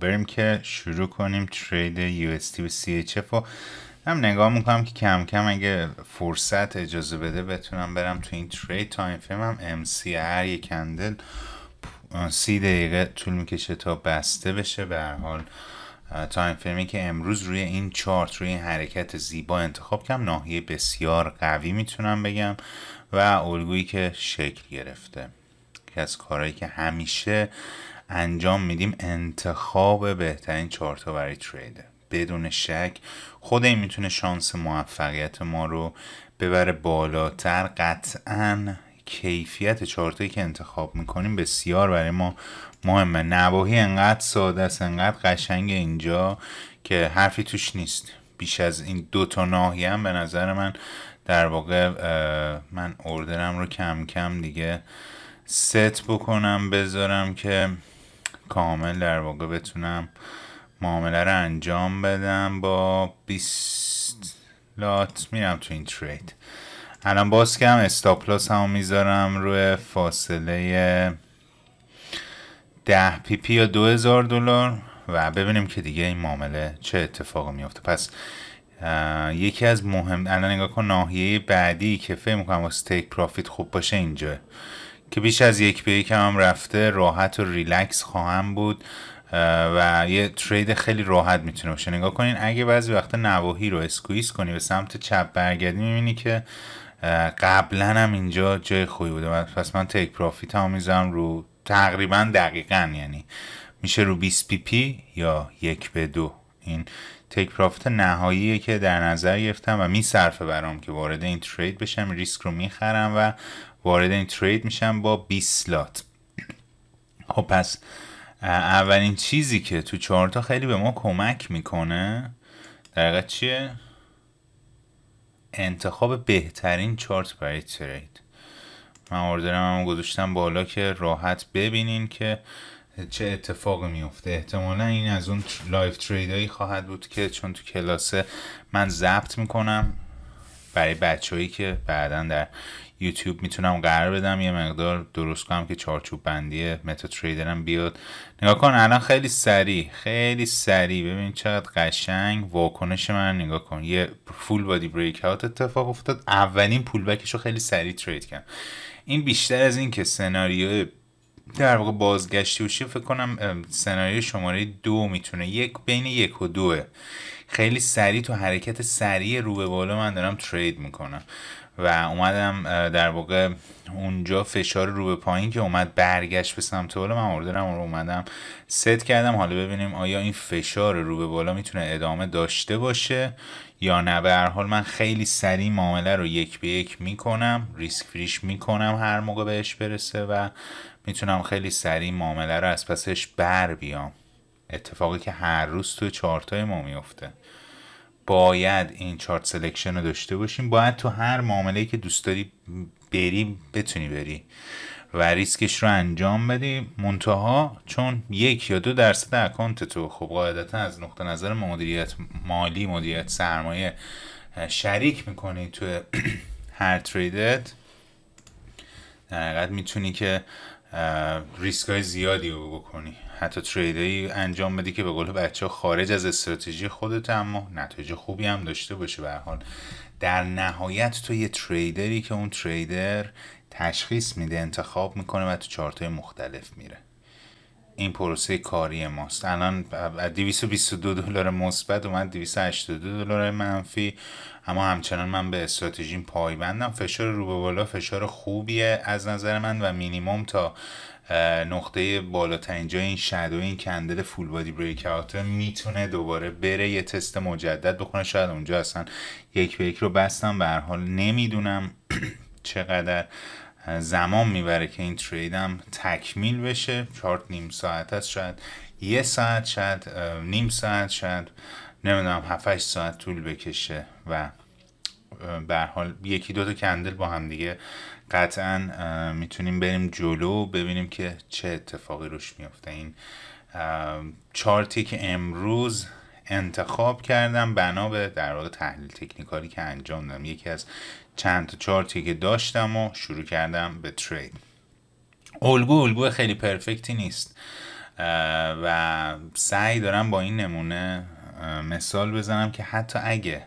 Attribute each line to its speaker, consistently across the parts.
Speaker 1: بریم که شروع کنیم ترید یو و اف و هم نگاه میکنم که کم کم اگه فرصت اجازه بده بتونم برم تو این ترید تایم فریم هم ام سی هر یک کندل سی دقیقه طول میکشه تا بسته بشه به هر حال تایم فریمی که امروز روی این چارت روی این حرکت زیبا انتخاب کردم ناحیه بسیار قوی میتونم بگم و الگویی که شکل گرفته که از کارهایی که همیشه انجام میدیم انتخاب بهترین چارتا برای تریده بدون شک خود این میتونه شانس موفقیت ما رو ببره بالاتر قطعا کیفیت چارتایی که انتخاب میکنیم بسیار برای ما مهمه نواهی انقدر ساده است انقدر قشنگ اینجا که حرفی توش نیست بیش از این دو تا هم به نظر من در واقع من اردرم رو کم کم دیگه ست بکنم بذارم که کامل در واقع بتونم معامله رو انجام بدم با 20 لات میرم تو این ترید الان باز کم استاپلاس هم میذارم روی فاصله 10 پی پی یا 2000 دو دلار و ببینیم که دیگه این معامله چه اتفاقی میفته پس یکی از مهم الان نگاه کن ناحیه بعدی که فکر میکنم واسه تیک پرافیت خوب باشه اینجا که بیش از یک به یک هم رفته راحت و ریلکس خواهم بود و یه ترید خیلی راحت میتونه باشه نگاه کنین اگه بعضی وقتا نواهی رو اسکویز کنی به سمت چپ برگردی میبینی که قبلا هم اینجا جای خوبی بوده پس من تیک پرافیت هم رو تقریبا دقیقا یعنی میشه رو 20 پی پی یا یک به دو این تیک پرافیت نهاییه که در نظر گرفتم و میصرفه برام که وارد این ترید بشم ریسک رو میخرم و وارد این ترید میشن با 20 سلات خب پس اولین چیزی که تو چارتا خیلی به ما کمک میکنه در چیه انتخاب بهترین چارت برای ترید من آردرم هم گذاشتم بالا که راحت ببینین که چه اتفاق میفته احتمالا این از اون لایف هایی خواهد بود که چون تو کلاسه من ضبط میکنم برای بچههایی که بعدا در یوتیوب میتونم قرار بدم یه مقدار درست کنم که چارچوب بندی متا تریدرم بیاد نگاه کن الان خیلی سریع خیلی سریع ببین چقدر قشنگ واکنش من نگاه کن یه فول بادی بریک اوت اتفاق افتاد اولین پول بکش رو خیلی سریع ترید کرد این بیشتر از این که سناریو در واقع بازگشتی و فکر کنم سناریو شماره دو میتونه یک بین یک و دوه خیلی سریع تو حرکت سریع رو بالا من دارم ترید میکنم و اومدم در واقع اونجا فشار رو به پایین که اومد برگشت به سمت بالا من اوردرم رو اومدم ست کردم حالا ببینیم آیا این فشار رو به بالا میتونه ادامه داشته باشه یا نه به هر حال من خیلی سریع معامله رو یک به یک میکنم ریسک فریش میکنم هر موقع بهش برسه و میتونم خیلی سریع معامله رو از پسش بر بیام اتفاقی که هر روز تو چارتای ما میفته باید این چارت سلکشن رو داشته باشیم باید تو هر معامله که دوست داری بری بتونی بری و ریسکش رو انجام بدی منتها چون یک یا دو درصد اکانت تو خب قاعدتا از نقطه نظر مدیریت مالی مدیریت سرمایه شریک میکنی تو هر تریدت در میتونی که ریسک های زیادی رو بکنی حتی ای انجام بدی که به قول بچه خارج از استراتژی خودت اما نتایج خوبی هم داشته باشه به حال در نهایت تو یه تریدری که اون تریدر تشخیص میده انتخاب میکنه و تو چارت مختلف میره این پروسه کاری ماست الان 222 دلار مثبت اومد 282 دلار منفی اما همچنان من به استراتژیم پایبندم فشار رو به بالا فشار خوبیه از نظر من و مینیمم تا نقطه بالاترین جای این شادو این کندل فول بادی بریک اوت میتونه دوباره بره یه تست مجدد بکنه شاید اونجا اصلا یک به یک رو بستم به هر حال نمیدونم چقدر زمان میبره که این تریدم تکمیل بشه چارت نیم ساعت است شاید یه ساعت شاید نیم ساعت شاید نمیدونم 7 ساعت طول بکشه و به حال یکی دو تا کندل با هم دیگه قطعا میتونیم بریم جلو ببینیم که چه اتفاقی روش میافته این چارتی که امروز انتخاب کردم بنا به در واقع تحلیل تکنیکالی که انجام دادم یکی از چند تا چارتی که داشتم و شروع کردم به ترید الگو الگو خیلی پرفکتی نیست و سعی دارم با این نمونه مثال بزنم که حتی اگه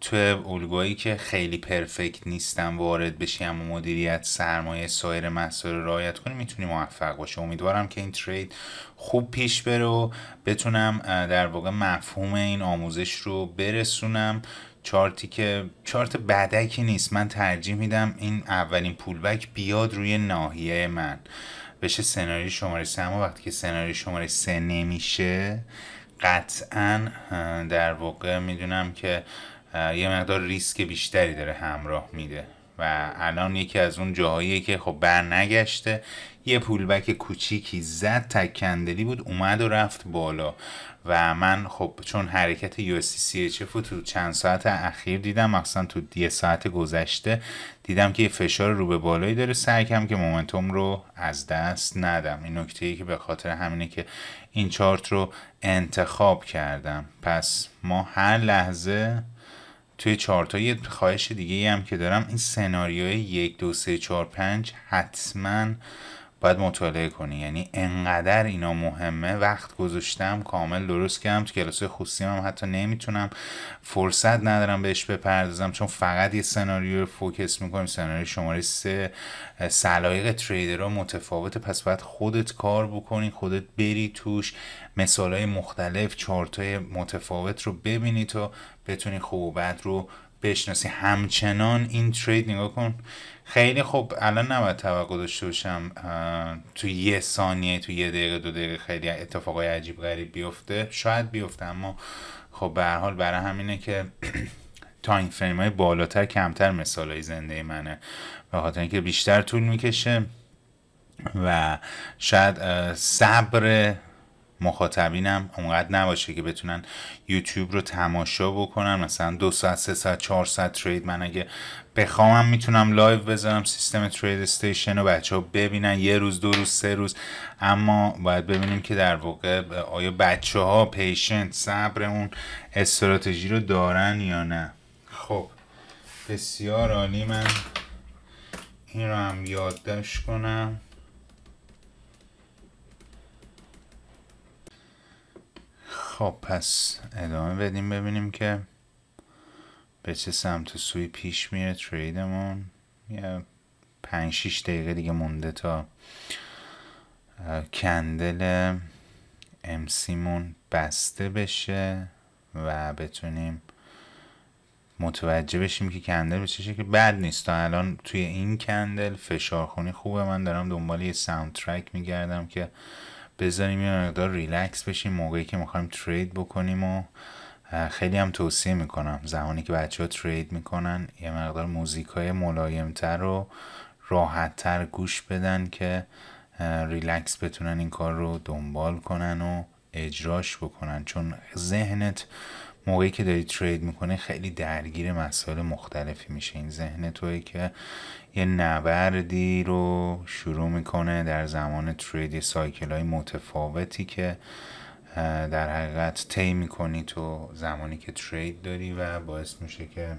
Speaker 1: تو الگویی که خیلی پرفکت نیستم وارد بشی اما مدیریت سرمایه سایر مسائل رو رعایت کنی میتونی موفق باشی امیدوارم که این ترید خوب پیش بره و بتونم در واقع مفهوم این آموزش رو برسونم چارتی که چارت بدکی نیست من ترجیح میدم این اولین پولبک بیاد روی ناحیه من بشه سناریو شماره سه اما وقتی که سناریو شماره سه نمیشه قطعا در واقع میدونم که یه مقدار ریسک بیشتری داره همراه میده و الان یکی از اون جاهاییه که خب بر نگشته یه پولبک کوچیکی زد تکندلی بود اومد و رفت بالا و من خب چون حرکت یو سی تو چند ساعت اخیر دیدم مخصوصا تو یه ساعت گذشته دیدم که یه فشار رو به بالایی داره سعی که مومنتوم رو از دست ندم این نکته ای که به خاطر همینه که این چارت رو انتخاب کردم پس ما هر لحظه توی چارتا یه خواهش دیگه ای هم که دارم این سناریوی یک دو سه چهار پنج حتما باید مطالعه کنی یعنی انقدر اینا مهمه وقت گذاشتم کامل درست کردم تو کلاس خصوصی هم حتی نمیتونم فرصت ندارم بهش بپردازم چون فقط یه سناریو فوکس میکنیم سناریو شماره سه سلایق تریدرها متفاوته پس باید خودت کار بکنی خودت بری توش مثال های مختلف های متفاوت رو ببینی تا بتونی خوب و بد رو بشناسی همچنان این ترید نگاه کن خیلی خب الان نباید توقع داشته باشم تو یه ثانیه تو یه دقیقه دو دقیقه خیلی اتفاقای عجیب غریب بیفته شاید بیفته اما خب به هر حال برای همینه که تایم فریم های بالاتر کمتر مثال های زنده منه به خاطر اینکه بیشتر طول میکشه و شاید صبر مخاطبینم اونقدر نباشه که بتونن یوتیوب رو تماشا بکنن مثلا دو ساعت سه ساعت چهار ساعت ترید من اگه بخوامم میتونم لایو بذارم سیستم ترید استیشن رو بچه ها ببینن یه روز دو روز سه روز اما باید ببینیم که در واقع آیا بچه ها پیشنت صبر اون استراتژی رو دارن یا نه خب بسیار عالی من این رو هم یادداشت کنم خب پس ادامه بدیم ببینیم که به چه سمت سوی پیش میره تریدمون یه پنج دقیقه دیگه مونده تا کندل مون بسته بشه و بتونیم متوجه بشیم که کندل به که بد نیست تا الان توی این کندل فشارخونی خوبه من دارم دنبال یه ساوند ترک میگردم که بذاریم یه مقدار ریلکس بشیم موقعی که میخوایم ترید بکنیم و خیلی هم توصیه میکنم زمانی که بچه ها ترید میکنن یه مقدار موزیک های ملایمتر و راحتتر گوش بدن که ریلکس بتونن این کار رو دنبال کنن و اجراش بکنن چون ذهنت موقعی که داری ترید میکنه خیلی درگیر مسائل مختلفی میشه این ذهن توی که یه نبردی رو شروع میکنه در زمان تریدی سایکل های متفاوتی که در حقیقت طی میکنی تو زمانی که ترید داری و باعث میشه که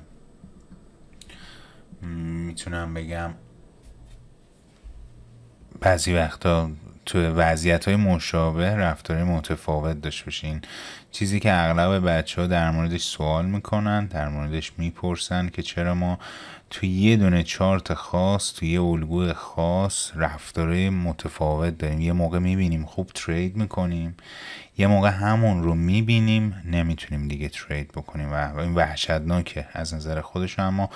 Speaker 1: میتونم بگم بعضی وقتا تو وضعیت های مشابه رفتار متفاوت داشت بشین چیزی که اغلب بچه ها در موردش سوال میکنن در موردش میپرسن که چرا ما تو یه دونه چارت خاص تو یه الگو خاص رفتاره متفاوت داریم یه موقع میبینیم خوب ترید میکنیم یه موقع همون رو میبینیم نمیتونیم دیگه ترید بکنیم و این وحشتناکه از نظر خودش اما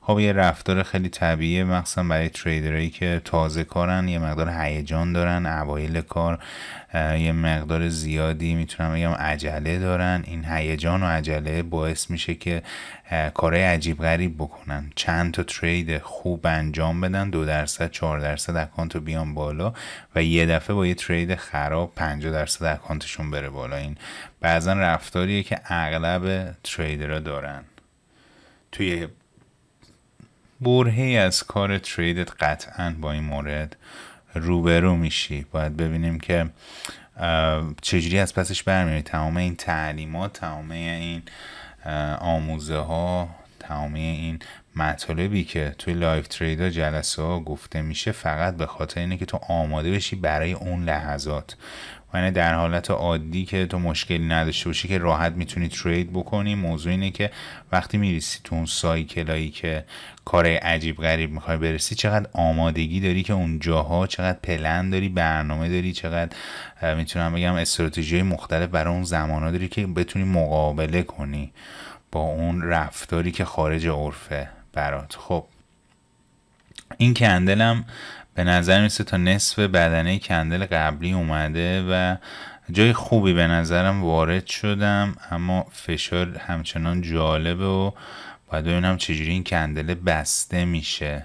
Speaker 1: خب یه رفتار خیلی طبیعیه مخصوصا برای تریدرهایی که تازه کارن یه مقدار هیجان دارن اوایل کار یه مقدار زیادی میتونم بگم عجله دارن این هیجان و عجله باعث میشه که کارهای عجیب غریب بکنن چند تا ترید خوب انجام بدن دو درصد چهار درصد اکانت بیان بالا و یه دفعه با یه ترید خراب 50 درصد اکانتشون بره بالا این بعضا رفتاریه که اغلب تریدرها دارن توی برهی از کار تریدت قطعا با این مورد روبرو میشی باید ببینیم که چجوری از پسش برمیاری تمام این تعلیمات تمام این آموزه ها تمام این مطالبی که توی لایف ترید ها جلسه ها گفته میشه فقط به خاطر اینه که تو آماده بشی برای اون لحظات یعنی در حالت عادی که تو مشکلی نداشته باشی که راحت میتونی ترید بکنی موضوع اینه که وقتی میریسی تو اون سایکلایی که کار عجیب غریب میخوای برسی چقدر آمادگی داری که اون جاها چقدر پلن داری برنامه داری چقدر میتونم بگم استراتژی مختلف برای اون زمانها داری که بتونی مقابله کنی با اون رفتاری که خارج عرفه برات خب این کندلم به نظر میسه تا نصف بدنه کندل قبلی اومده و جای خوبی به نظرم وارد شدم اما فشار همچنان جالبه و باید ببینم چجوری این کندل بسته میشه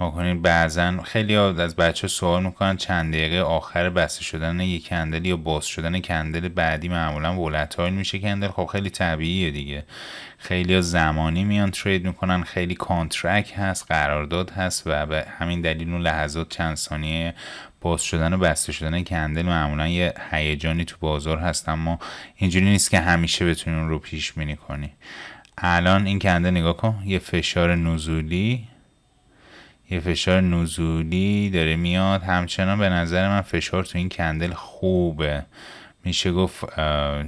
Speaker 1: ها بعضا خیلی از بچه سوال میکنن چند دقیقه آخر بسته شدن یک کندل یا باز شدن کندل بعدی معمولا ولتایل میشه کندل خب خیلی طبیعیه دیگه خیلی زمانی میان ترید میکنن خیلی کانترک هست قرارداد هست و به همین دلیل اون لحظات چند ثانیه باز شدن و بسته شدن کندل معمولا یه هیجانی تو بازار هست اما اینجوری نیست که همیشه بتونین اون رو پیش بینی کنی الان این کنده نگاه کن یه فشار نزولی یه فشار نزولی داره میاد همچنان به نظر من فشار تو این کندل خوبه میشه گفت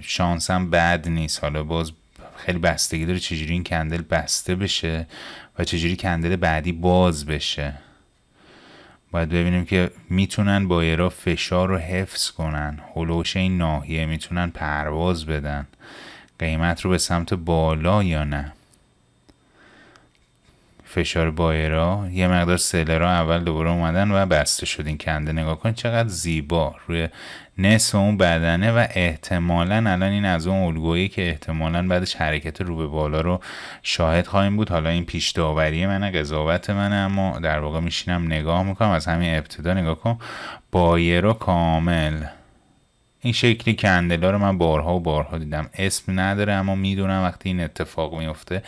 Speaker 1: شانسم بد نیست حالا باز خیلی بستگی داره چجوری این کندل بسته بشه و چجوری کندل بعدی باز بشه باید ببینیم که میتونن بایرا فشار رو حفظ کنن حلوش این ناحیه میتونن پرواز بدن قیمت رو به سمت بالا یا نه فشار بایرا یه مقدار سلرا اول دوباره اومدن و بسته شدین کنده نگاه کن چقدر زیبا روی نصف اون بدنه و احتمالا الان این از اون الگویی که احتمالا بعدش حرکت رو به بالا رو شاهد خواهیم بود حالا این پیش داوری منه قضاوت منه اما در واقع میشینم نگاه میکنم از همین ابتدا نگاه کن بایرا کامل این شکلی کندلا رو من بارها و بارها دیدم اسم نداره اما میدونم وقتی این اتفاق میفته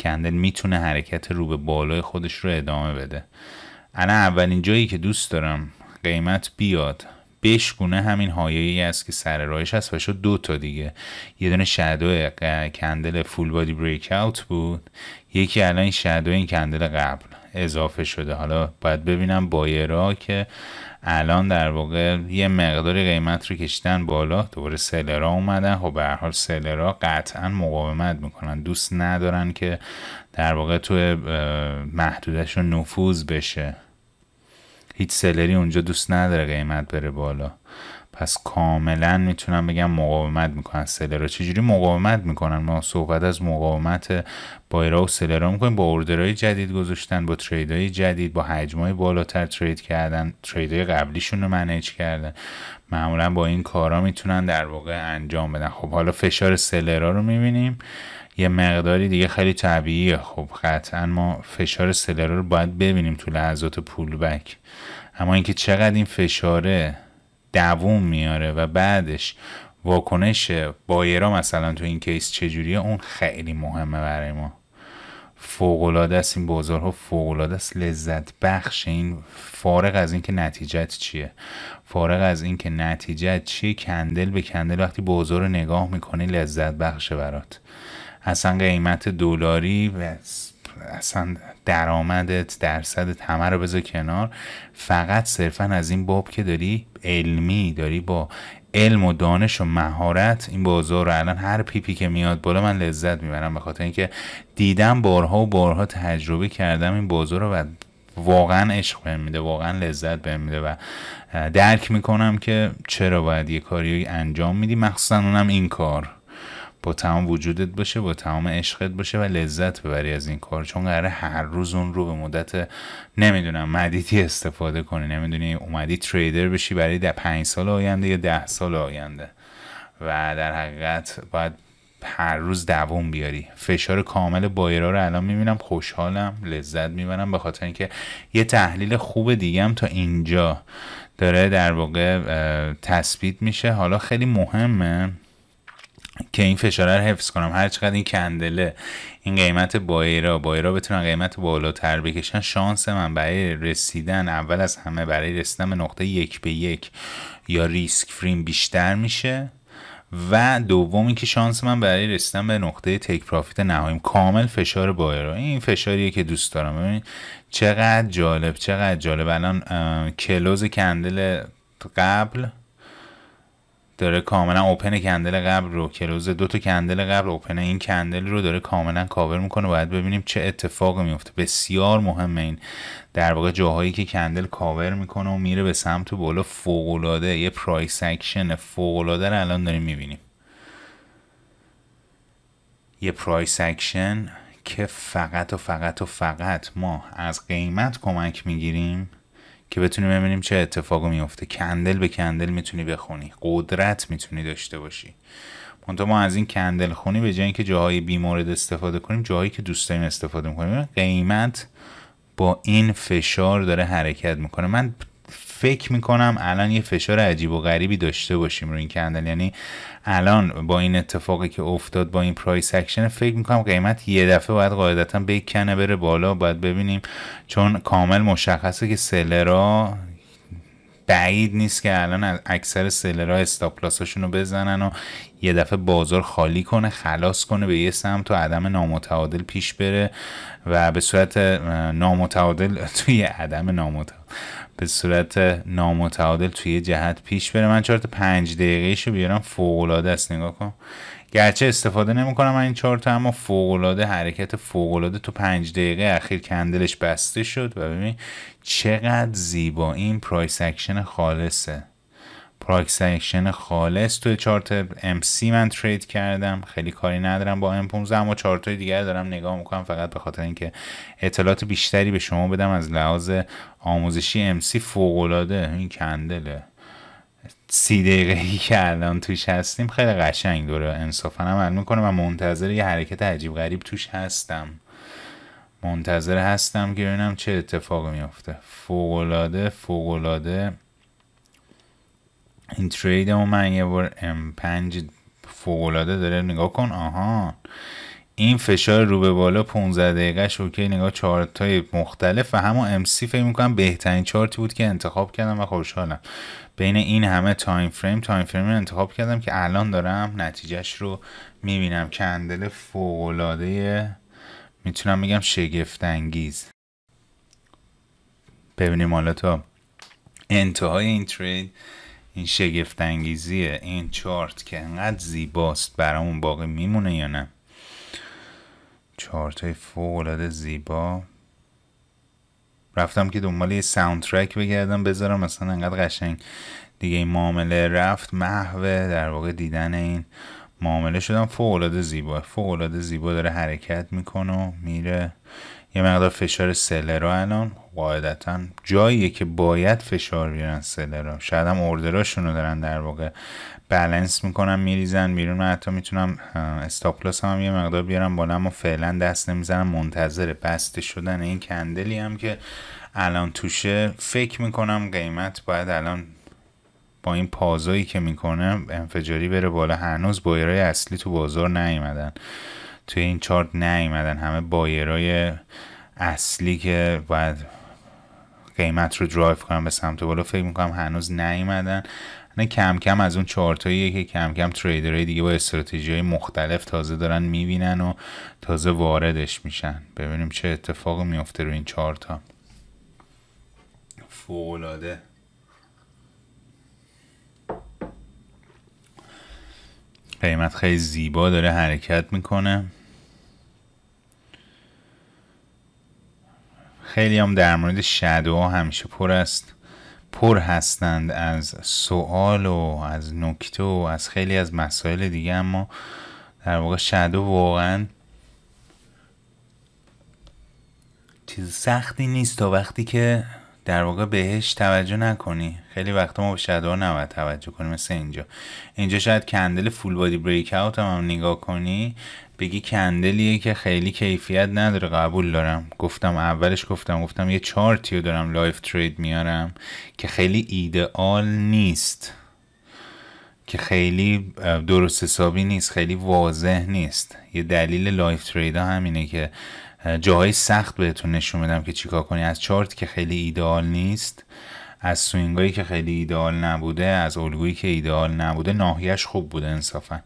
Speaker 1: کندل میتونه حرکت رو به بالای خودش رو ادامه بده الان اولین جایی که دوست دارم قیمت بیاد گونه همین هایی است که سر راهش هست و شد دو تا دیگه یه دونه شدو کندل فول بادی بریک اوت بود یکی الان این شدو این کندل قبل اضافه شده حالا باید ببینم بایرا که الان در واقع یه مقداری قیمت رو کشتن بالا دوباره سلرا اومدن خب به هر حال سلرا قطعا مقاومت میکنن دوست ندارن که در واقع تو محدودشون نفوذ بشه هیچ سلری اونجا دوست نداره قیمت بره بالا پس کاملا میتونم بگم مقاومت میکنن سلرا چجوری مقاومت میکنن ما صحبت از مقاومت بایرا و سلرا میکنیم با اوردرهای جدید گذاشتن با تریدهای جدید با حجمهای بالاتر ترید کردن تریدهای قبلیشون رو منیج کردن معمولا با این کارا میتونن در واقع انجام بدن خب حالا فشار سلرا رو میبینیم یه مقداری دیگه خیلی طبیعیه خب قطعا ما فشار سلرا رو باید ببینیم تو لحظات پولبک اما اینکه چقدر این فشاره دووم میاره و بعدش واکنش بایرا مثلا تو این کیس چجوریه اون خیلی مهمه برای ما فوقلاده است این بازارها فوقلاده است لذت بخش این فارغ از اینکه نتیجت چیه فارغ از اینکه نتیجت چیه کندل به کندل وقتی بازار رو نگاه میکنی لذت بخشه برات اصلا قیمت دلاری و اصلا درآمدت درصدت همه رو بذار کنار فقط صرفا از این باب که داری علمی داری با علم و دانش و مهارت این بازار رو الان هر پیپی که میاد بالا من لذت میبرم به خاطر اینکه دیدم بارها و بارها تجربه کردم این بازار رو و واقعا عشق بهم میده واقعا لذت بهم میده و درک میکنم که چرا باید یه کاری انجام میدی مخصوصا اونم این کار با تمام وجودت باشه با تمام عشقت باشه و لذت ببری از این کار چون قراره هر روز اون رو به مدت نمیدونم مدیتی استفاده کنی نمیدونی اومدی تریدر بشی برای ده پنج سال آینده یا ده سال آینده و در حقیقت باید هر روز دووم بیاری فشار کامل بایرا رو الان میبینم خوشحالم لذت میبرم به خاطر اینکه یه تحلیل خوب هم تا اینجا داره در واقع تثبیت میشه حالا خیلی مهمه که این فشاره رو حفظ کنم هر چقدر این کندله این قیمت بایرا بایرا بتونن قیمت بالاتر بکشن شانس من برای رسیدن اول از همه برای رسیدن به نقطه یک به یک یا ریسک فریم بیشتر میشه و دوم که شانس من برای رسیدن به نقطه تک پرافیت نهاییم کامل فشار بایرا این فشاریه که دوست دارم ببینید چقدر جالب چقدر جالب الان کلوز کندل قبل داره کاملا اوپن کندل قبل رو کلوز دو تا کندل قبل اوپن این کندل رو داره کاملا کاور میکنه باید ببینیم چه اتفاق میفته بسیار مهم این در واقع جاهایی که کندل کاور میکنه و میره به سمت بالا فوق العاده یه پرایس اکشن فوق رو الان داریم میبینیم یه پرایس اکشن که فقط و فقط و فقط ما از قیمت کمک میگیریم که بتونیم ببینیم چه اتفاق میفته کندل به کندل میتونی بخونی قدرت میتونی داشته باشی منتها ما از این کندل خونی به جای اینکه جاهای بیمورد استفاده کنیم جاهایی که دوست داریم استفاده میکنیم قیمت با این فشار داره حرکت میکنه من فکر میکنم الان یه فشار عجیب و غریبی داشته باشیم روی این کندل یعنی الان با این اتفاقی که افتاد با این پرایس اکشن فکر میکنم قیمت یه دفعه باید قاعدتا بکنه بره بالا باید ببینیم چون کامل مشخصه که سلرا بعید نیست که الان اکثر سلرها استاپ رو بزنن و یه دفعه بازار خالی کنه خلاص کنه به یه سمت و عدم نامتعادل پیش بره و به صورت نامتعادل توی عدم نامتعادل به صورت نامتعادل توی جهت پیش بره من چهار پنج دقیقه رو بیارم فوقلاده است نگاه کن گرچه استفاده نمی نمیکنم این چهار اما فوقلاده حرکت فوقلاده تو پنج دقیقه اخیر کندلش بسته شد و ببین چقدر زیبا این پرایس اکشن خالصه پراکسکشن خالص توی چارت ام سی من ترید کردم خیلی کاری ندارم با ام 15 اما چارت های دیگر دارم نگاه میکنم فقط به خاطر اینکه اطلاعات بیشتری به شما بدم از لحاظ آموزشی ام سی فوقلاده این کندله سی دقیقه ای که الان توش هستیم خیلی قشنگ داره انصافا عمل میکنه و منتظر یه حرکت عجیب غریب توش هستم منتظر هستم که ببینم چه اتفاقی میافته فوقلاده فوقلاده این ترید اون من یه بار ام 5 فوقلاده داره نگاه کن آها این فشار رو به بالا 15 دقیقه که نگاه چارت های مختلف و همون ام سی فکر میکنم بهترین چارتی بود که انتخاب کردم و خوشحالم بین این همه تایم فریم تایم فریم رو انتخاب کردم که الان دارم نتیجهش رو میبینم کندل فوقلاده میتونم بگم شگفت انگیز ببینیم حالا تا انتهای این ترید این شگفت انگیزیه این چارت که انقدر زیباست برامون باقی میمونه یا نه چارت های فوق زیبا رفتم که دنبال یه ساوند ترک بگردم بذارم مثلا انقدر قشنگ دیگه این معامله رفت محو در واقع دیدن این معامله شدم فوق العاده زیبا فوق زیبا داره حرکت میکنه و میره یه مقدار فشار رو الان قاعدتا جاییه که باید فشار بیارن رو شاید هم اوردراشون رو دارن در واقع بلنس میکنم میریزن بیرون من حتی میتونم استاپلاس هم, یه مقدار بیارم بالا اما فعلا دست نمیزنم منتظر بسته شدن این کندلی هم که الان توشه فکر میکنم قیمت باید الان با این پازایی که میکنه انفجاری بره بالا هنوز بایرهای اصلی تو بازار نیومدن توی این چارت نیومدن همه بایرای اصلی که باید قیمت رو درایف کنن به سمت بالا فکر میکنم هنوز نیومدن نه کم کم از اون چارتاییه که کم کم های دیگه با استراتژی های مختلف تازه دارن میبینن و تازه واردش میشن ببینیم چه اتفاق میفته رو این چارت ها فوقلاده قیمت خیلی زیبا داره حرکت میکنه خیلی هم در مورد ها همیشه پر است پر هستند از سوال و از نکته و از خیلی از مسائل دیگه اما در واقع شدو واقعا چیز سختی نیست تا وقتی که در واقع بهش توجه نکنی خیلی وقتا ما به شدوها نباید توجه کنیم مثل اینجا اینجا شاید کندل فول بادی بریک اوت هم, هم نگاه کنی بگی کندلیه که خیلی کیفیت نداره قبول دارم گفتم اولش گفتم گفتم یه چارتی رو دارم لایف ترید میارم که خیلی ایدئال نیست که خیلی درست حسابی نیست خیلی واضح نیست یه دلیل لایف ترید ها همینه که جاهای سخت بهتون نشون بدم که چیکار کنی از چارت که خیلی ایدئال نیست از سوینگایی که خیلی ایدئال نبوده از الگویی که ایدئال نبوده ناحیهش خوب بوده انصافا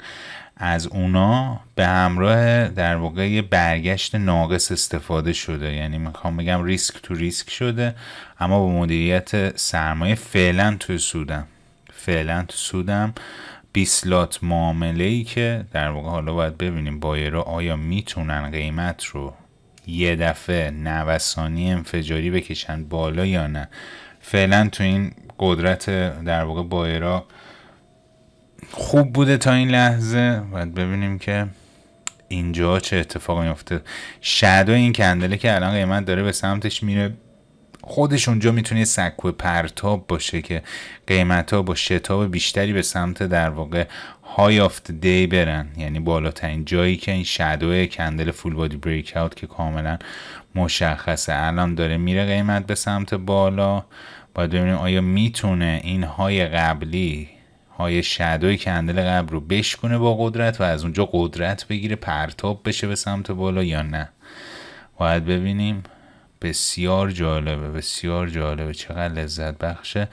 Speaker 1: از اونا به همراه در واقع برگشت ناقص استفاده شده یعنی میخوام بگم ریسک تو ریسک شده اما با مدیریت سرمایه فعلا تو سودم فعلا تو سودم 20 لات معامله ای که در واقع حالا باید ببینیم بایرها آیا میتونن قیمت رو یه دفعه نوسانی انفجاری بکشن بالا یا نه فعلا تو این قدرت در واقع بایرها خوب بوده تا این لحظه باید ببینیم که اینجا چه اتفاقی میفته شدو این کندله که الان قیمت داره به سمتش میره خودش اونجا میتونه سکو پرتاب باشه که قیمت ها با شتاب بیشتری به سمت در واقع های آفت دی برن یعنی بالاترین جایی که این شدو کندل فول بادی بریک اوت که کاملا مشخصه الان داره میره قیمت به سمت بالا باید ببینیم آیا میتونه این های قبلی های شدوی کندل قبل رو بشکنه با قدرت و از اونجا قدرت بگیره پرتاب بشه به سمت بالا یا نه باید ببینیم بسیار جالبه بسیار جالبه چقدر لذت بخشه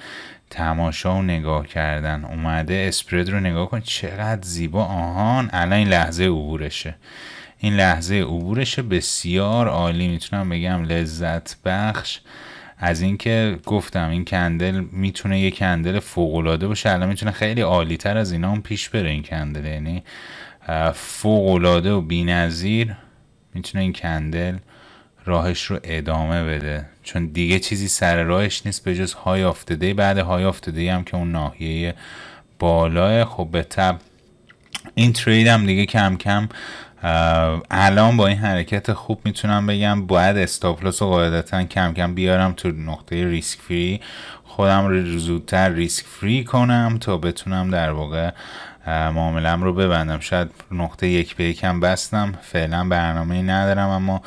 Speaker 1: تماشا و نگاه کردن اومده اسپرد رو نگاه کن چقدر زیبا آهان الان این لحظه عبورشه این لحظه عبورشه بسیار عالی میتونم بگم لذت بخش از اینکه گفتم این کندل میتونه یه کندل فوق العاده باشه الان میتونه خیلی عالی تر از اینا هم پیش بره این کندل یعنی فوق العاده و بی‌نظیر میتونه این کندل راهش رو ادامه بده چون دیگه چیزی سر راهش نیست به جز های افتاده بعد های افتاده هم که اون ناحیه بالا خب به تب این ترید هم دیگه کم کم الان با این حرکت خوب میتونم بگم باید استاپلاس رو قاعدتا کم کم بیارم تو نقطه ریسک فری خودم زودتر ریسک فری کنم تا بتونم در واقع معاملم رو ببندم شاید نقطه یک به یکم بستم فعلا برنامه ندارم اما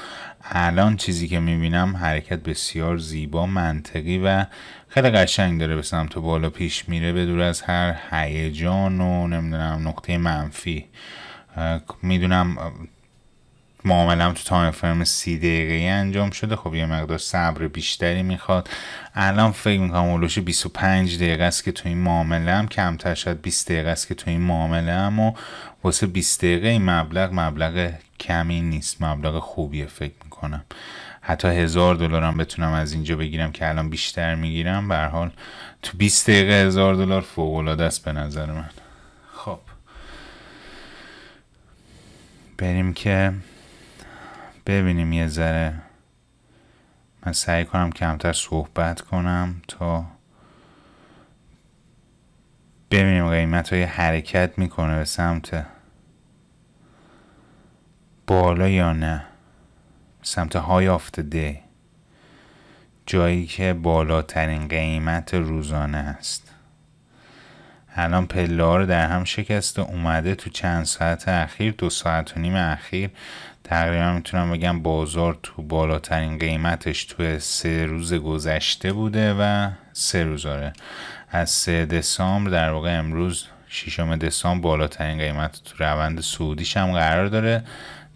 Speaker 1: الان چیزی که میبینم حرکت بسیار زیبا منطقی و خیلی قشنگ داره به سمت بالا پیش میره به دور از هر هیجان و نمیدونم نقطه منفی میدونم معاملم تو تایم فرم سی دقیقه انجام شده خب یه مقدار صبر بیشتری میخواد الان فکر میکنم اولوش 25 دقیقه است که تو این معامله هم کمتر شد 20 دقیقه است که تو این معامله هم و واسه 20 دقیقه این مبلغ مبلغ کمی نیست مبلغ خوبیه فکر میکنم حتی هزار دلارم بتونم از اینجا بگیرم که الان بیشتر میگیرم به حال تو 20 دقیقه هزار دلار فوق العاده است به نظر من بریم که ببینیم یه ذره من سعی کنم کمتر صحبت کنم تا ببینیم قیمت های حرکت میکنه به سمت بالا یا نه سمت های آفته جایی که بالاترین قیمت روزانه است الان پله رو در هم شکسته اومده تو چند ساعت اخیر دو ساعت و نیم اخیر تقریبا میتونم بگم بازار تو بالاترین قیمتش تو سه روز گذشته بوده و سه روز آره از سه دسامبر در واقع امروز ششم دسامبر بالاترین قیمت تو روند سعودیش هم قرار داره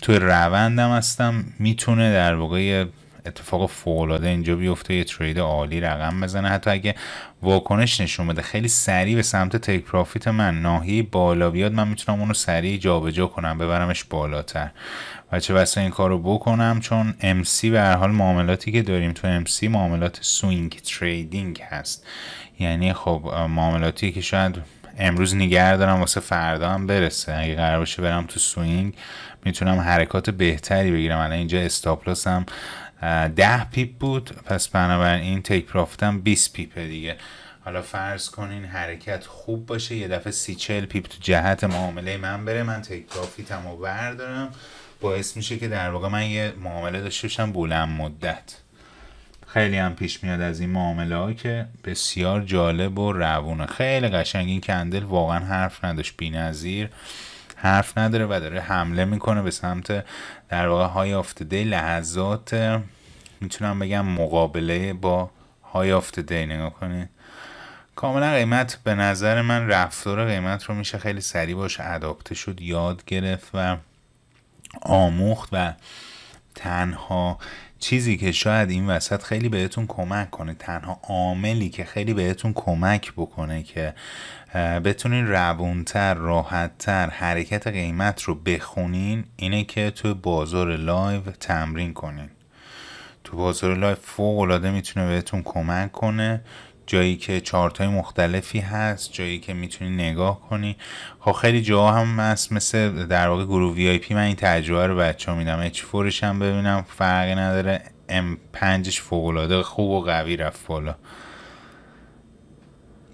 Speaker 1: تو روندم هستم میتونه در واقع اتفاق فوقالعاده اینجا بیفته یه ترید عالی رقم بزنه حتی اگه واکنش نشون بده خیلی سریع به سمت تیک پرافیت من ناحیه بالا بیاد من میتونم اونو سریع جابجا کنم ببرمش بالاتر و چه بسا این کار رو بکنم چون MC به هر حال معاملاتی که داریم تو MC معاملات سوینگ تریدینگ هست یعنی خب معاملاتی که شاید امروز نگه دارم واسه فردا هم برسه اگه قرار باشه برم تو سوینگ میتونم حرکات بهتری بگیرم الان اینجا استاپلاس هم ده پیپ بود پس بنابراین تیک پرافتم 20 پیپه دیگه حالا فرض کنین حرکت خوب باشه یه دفعه سی چل پیپ تو جهت معامله من بره من تیک پرافیتم هم بردارم باعث میشه که در واقع من یه معامله داشته باشم بلند مدت خیلی هم پیش میاد از این معامله ها که بسیار جالب و روونه خیلی قشنگ این کندل واقعا حرف نداشت بی نظیر. حرف نداره و داره حمله میکنه به سمت در واقع های دی لحظات میتونم بگم مقابله با های دی نگاه کنید کاملا قیمت به نظر من رفتار قیمت رو میشه خیلی سریع باش اداپته شد یاد گرفت و آموخت و تنها چیزی که شاید این وسط خیلی بهتون کمک کنه تنها عاملی که خیلی بهتون کمک بکنه که بتونین روونتر راحتتر حرکت قیمت رو بخونین اینه که تو بازار لایو تمرین کنین تو بازار لایو فوق العاده میتونه بهتون کمک کنه جایی که چارت های مختلفی هست جایی که میتونی نگاه کنی خب خیلی جا هم هست مثل در واقع گروه وی آی پی من این تجربه رو بچه ها میدم اچ فورش هم ببینم فرقی نداره ام پنجش فوقلاده خوب و قوی رفت بالا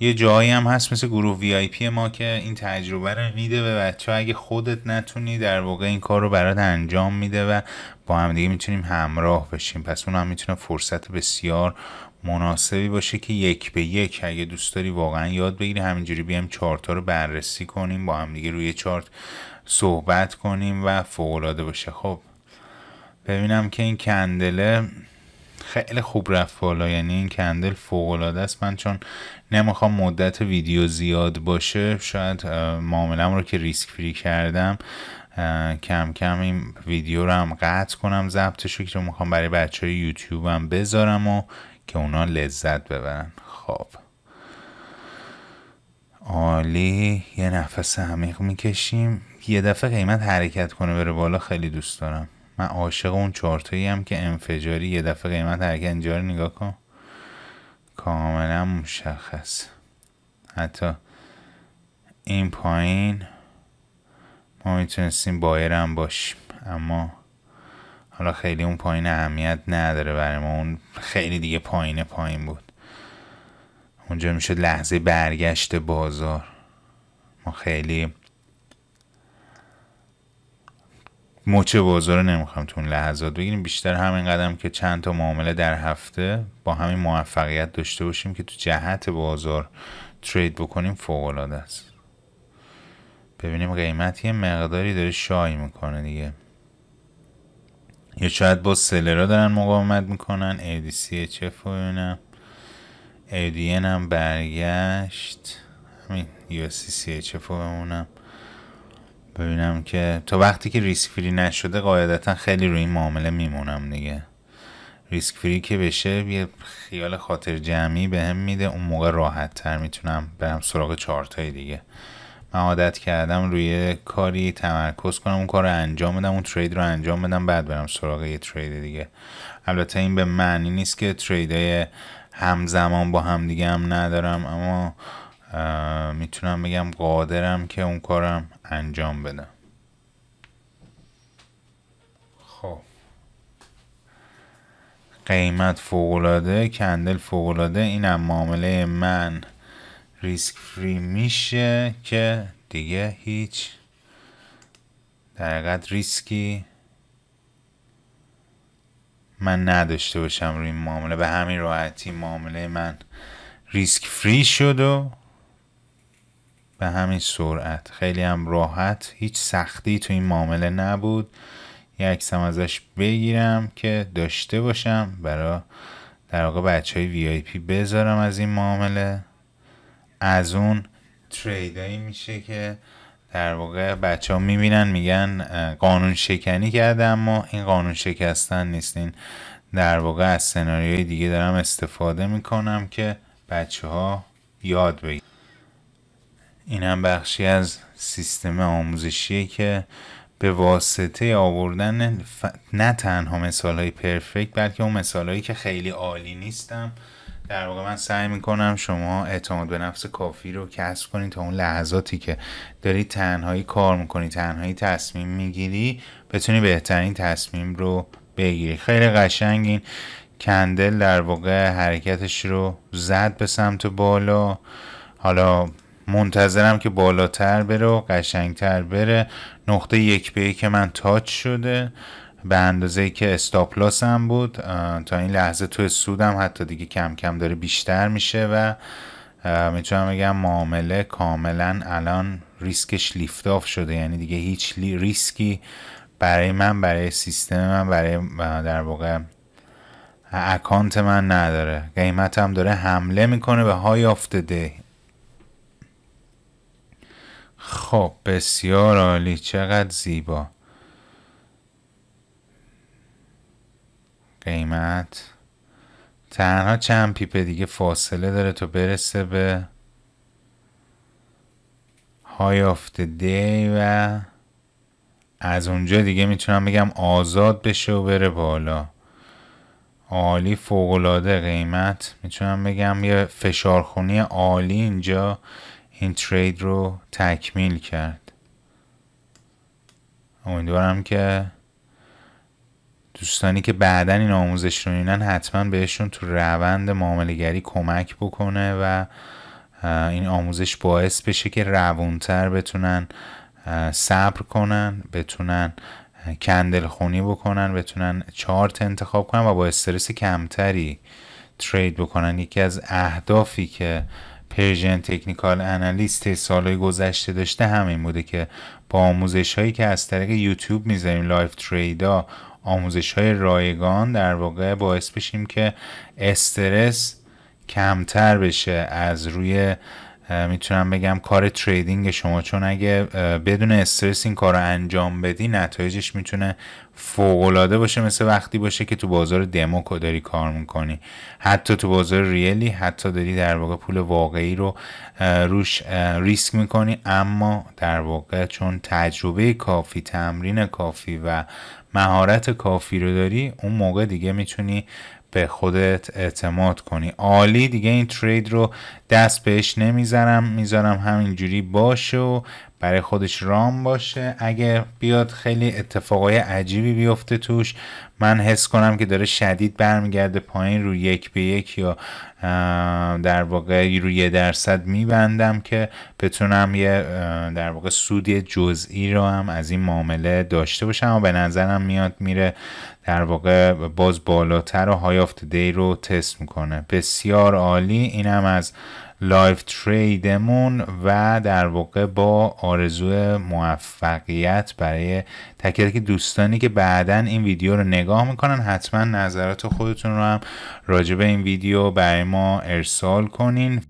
Speaker 1: یه جایی هم هست مثل گروه وی آی پی ما که این تجربه رو میده به بچه اگه خودت نتونی در واقع این کار رو برات انجام میده و با هم دیگه میتونیم همراه بشیم پس اون هم میتونه فرصت بسیار مناسبی باشه که یک به یک اگه دوست داری واقعا یاد بگیری همینجوری بیام چارت ها رو بررسی کنیم با هم دیگه روی چارت صحبت کنیم و فوق باشه خب ببینم که این کندله خیلی خوب رفت بالا یعنی این کندل فوق است من چون نمیخوام مدت ویدیو زیاد باشه شاید معاملم رو که ریسک فری کردم کم کم این ویدیو رو هم قطع کنم ضبطش رو که میخوام برای بچه های یوتیوبم بذارم و که اونا لذت ببرن خب عالی یه نفس عمیق میکشیم یه دفعه قیمت حرکت کنه بره بالا خیلی دوست دارم من عاشق اون چارتایی هم که انفجاری یه دفعه قیمت هر انجار نگاه کن کاملا مشخص حتی این پایین ما میتونستیم بایر هم باشیم اما حالا خیلی اون پایین اهمیت نداره برای ما اون خیلی دیگه پایین پایین بود اونجا میشد لحظه برگشت بازار ما خیلی موچه بازار رو نمیخوام تو اون لحظات بگیریم بیشتر همین قدم که چند تا معامله در هفته با همین موفقیت داشته باشیم که تو جهت بازار ترید بکنیم فوق العاده است ببینیم قیمت یه مقداری داره شای میکنه دیگه یا شاید با سلرا دارن مقاومت میکنن ADC چف و ADN هم برگشت همین USCCHF رو بمونم ببینم که تا وقتی که ریسک فری نشده قاعدتا خیلی روی این معامله میمونم دیگه ریسک فری که بشه یه خیال خاطر جمعی به هم میده اون موقع راحت تر میتونم برم سراغ چارتای دیگه من عادت کردم روی کاری تمرکز کنم اون کار رو انجام بدم اون ترید رو انجام بدم بعد برم سراغ یه ترید دیگه البته این به معنی نیست که ترید های همزمان با هم دیگه هم ندارم اما میتونم بگم قادرم که اون کارم انجام بدم خب قیمت فوقلاده کندل فوقلاده اینم معامله من ریسک فری میشه که دیگه هیچ در ریسکی من نداشته باشم روی این معامله به همین راحتی معامله من ریسک فری شد و به همین سرعت خیلی هم راحت هیچ سختی تو این معامله نبود یک سم ازش بگیرم که داشته باشم برای در واقع بچه های وی آی پی بذارم از این معامله از اون تریدایی میشه که در واقع بچه ها میبینن میگن قانون شکنی کرده اما این قانون شکستن نیستین در واقع از سناریوی دیگه دارم استفاده میکنم که بچه ها یاد بگیرن این هم بخشی از سیستم آموزشیه که به واسطه آوردن نه تنها مثال های پرفکت بلکه اون مثال هایی که خیلی عالی نیستم در واقع من سعی میکنم شما اعتماد به نفس کافی رو کسب کنید تا اون لحظاتی که داری تنهایی کار میکنی تنهایی تصمیم میگیری بتونی بهترین تصمیم رو بگیری خیلی قشنگین کندل در واقع حرکتش رو زد به سمت بالا حالا منتظرم که بالاتر بره و قشنگتر بره نقطه یک به که من تاچ شده به اندازه که استاپلاس هم بود تا این لحظه توی سودم حتی دیگه کم کم داره بیشتر میشه و میتونم بگم معامله کاملا الان ریسکش لیفت آف شده یعنی دیگه هیچ ریسکی برای من برای سیستم من برای در واقع اکانت من نداره قیمت هم داره حمله میکنه به های آفت ده خب بسیار عالی چقدر زیبا قیمت تنها چند پیپ دیگه فاصله داره تا برسه به های آفت دی و از اونجا دیگه میتونم بگم آزاد بشه و بره بالا عالی فوقلاده قیمت میتونم بگم یه فشارخونی عالی اینجا این ترید رو تکمیل کرد امیدوارم که دوستانی که بعدا این آموزش رو اینن حتما بهشون تو روند گری کمک بکنه و این آموزش باعث بشه که روونتر بتونن صبر کنن بتونن کندل خونی بکنن بتونن چارت انتخاب کنن و با استرس کمتری ترید بکنن یکی از اهدافی که پرژن تکنیکال انالیست سالهای گذشته داشته همین بوده که با آموزش هایی که از طریق یوتیوب میذاریم لایف تریدا آموزش های رایگان در واقع باعث بشیم که استرس کمتر بشه از روی میتونم بگم کار تریدینگ شما چون اگه بدون استرس این کار رو انجام بدی نتایجش میتونه فوقالعاده باشه مثل وقتی باشه که تو بازار دمو داری کار میکنی حتی تو بازار ریلی حتی داری در واقع پول واقعی رو روش ریسک میکنی اما در واقع چون تجربه کافی تمرین کافی و مهارت کافی رو داری اون موقع دیگه میتونی به خودت اعتماد کنی عالی دیگه این ترید رو دست بهش نمیذارم میذارم همینجوری باشه و برای خودش رام باشه اگه بیاد خیلی اتفاقای عجیبی بیفته توش من حس کنم که داره شدید برمیگرده پایین رو یک به یک یا در واقع روی یه درصد میبندم که بتونم یه در واقع سودی جزئی رو هم از این معامله داشته باشم و به نظرم میاد میره در واقع باز بالاتر و های دی رو تست میکنه بسیار عالی اینم از لایف تریدمون و در واقع با آرزو موفقیت برای تک که دوستانی که بعدا این ویدیو رو نگاه میکنن حتما نظرات خودتون رو هم راجع این ویدیو برای ما ارسال کنین